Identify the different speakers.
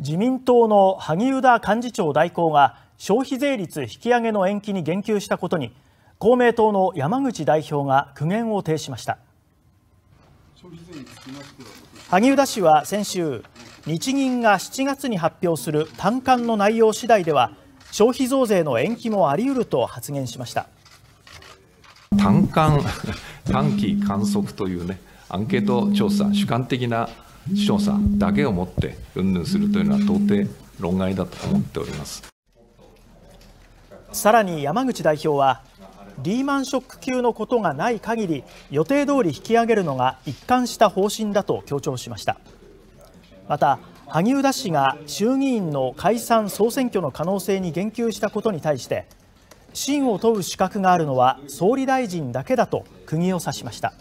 Speaker 1: 自民党の萩生田幹事長代行が消費税率引き上げの延期に言及したことに公明党の山口代表が苦言を呈しました萩生田氏は先週日銀が7月に発表する短観の内容次第では消費増税の延期もあり得ると発言しました
Speaker 2: 短観短期観測というねアンケート調査、主観的な調査だけをもって、うんぬんするというのは到底論外だと思っております。
Speaker 1: さらに山口代表は、リーマンショック級のことがない限り、予定通り引き上げるのが一貫した方針だと強調しました。また、萩生田氏が衆議院の解散・総選挙の可能性に言及したこ
Speaker 3: とに対して、真を問う資格があるのは総理大臣だけだと釘を刺しました。